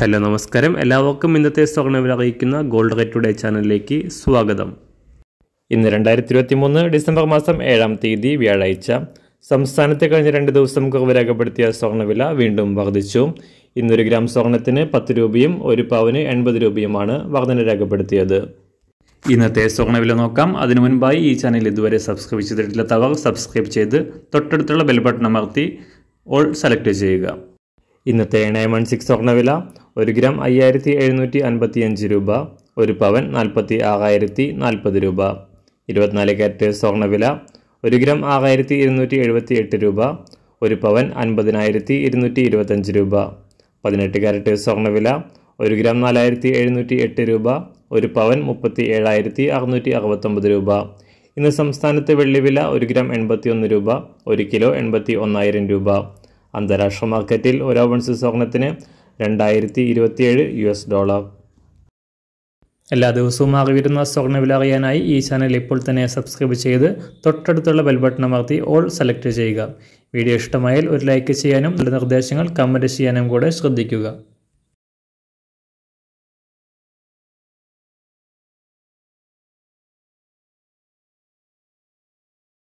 hello നമസ്കാരം എല്ലാവർക്കും ഇന്നത്തെ സ്വർണ്ണവില അറിയിക്കുന്ന ഗോൾഡ് റേറ്റ് ടുഡേ ചാനലിലേക്ക് സ്വാഗതം ഇന്ന് രണ്ടായിരത്തി ഇരുപത്തി മൂന്ന് ഡിസംബർ മാസം ഏഴാം തീയതി വ്യാഴാഴ്ച സംസ്ഥാനത്തെ കഴിഞ്ഞ രണ്ട് ദിവസം കുറവ് രേഖപ്പെടുത്തിയ സ്വർണ്ണവില വീണ്ടും വർദ്ധിച്ചു ഇന്നൊരു ഗ്രാം സ്വർണത്തിന് പത്ത് രൂപയും ഒരു പവന് എൺപത് രൂപയുമാണ് വർധന രേഖപ്പെടുത്തിയത് ഇന്നത്തെ സ്വർണ്ണവില നോക്കാം അതിനു മുൻപായി ഈ ചാനൽ ഇതുവരെ സബ്സ്ക്രൈബ് ചെയ്തിട്ടില്ലാത്തവർ സബ്സ്ക്രൈബ് ചെയ്ത് തൊട്ടടുത്തുള്ള ബെൽ ബട്ടൺ അമർത്തി ഓൾ സെലക്ട് ചെയ്യുക ഇന്നത്തെ നയൻ വൺ സിക്സ് സ്വർണ്ണവില ഒരു ഗ്രാം അയ്യായിരത്തി എഴുന്നൂറ്റി അൻപത്തി അഞ്ച് രൂപ ഒരു പവൻ നാൽപ്പത്തി ആറായിരത്തി നാൽപ്പത് രൂപ ഇരുപത്തിനാല് കാരറ്റ് സ്വർണ്ണവില ഒരു ഗ്രാം ആറായിരത്തി ഇരുന്നൂറ്റി എഴുപത്തി എട്ട് രൂപ ഒരു പവൻ അൻപതിനായിരത്തി ഇരുന്നൂറ്റി ഇരുപത്തഞ്ച് രൂപ പതിനെട്ട് കാരറ്റ് സ്വർണ്ണവില ഒരു ഗ്രാം നാലായിരത്തി എഴുന്നൂറ്റി എട്ട് രൂപ ഒരു പവൻ മുപ്പത്തി ഏഴായിരത്തി അറുന്നൂറ്റി അറുപത്തൊമ്പത് രൂപ ഇന്ന് സംസ്ഥാനത്ത് വെള്ളിവില ഒരു ഗ്രാം എൺപത്തി ഒന്ന് രൂപ ഒരു കിലോ എൺപത്തി ഒന്നായിരം രൂപ അന്താരാഷ്ട്ര മാർക്കറ്റിൽ ഒരു ഔൺസ് സ്വർണത്തിന് രണ്ടായിരത്തി ഇരുപത്തിയേഴ് യു എസ് ഡോളർ എല്ലാ ദിവസവും അറിവിരുന്ന സ്വർണ്ണവില അറിയാനായി ഈ ചാനൽ ഇപ്പോൾ തന്നെ സബ്സ്ക്രൈബ് ചെയ്ത് തൊട്ടടുത്തുള്ള ബെൽബട്ടൺ അമർത്തി ഓൾ സെലക്ട് ചെയ്യുക വീഡിയോ ഇഷ്ടമായാൽ ഒരു ലൈക്ക് ചെയ്യാനും നിർദ്ദേശങ്ങൾ കമൻറ്റ് ചെയ്യാനും കൂടെ ശ്രദ്ധിക്കുക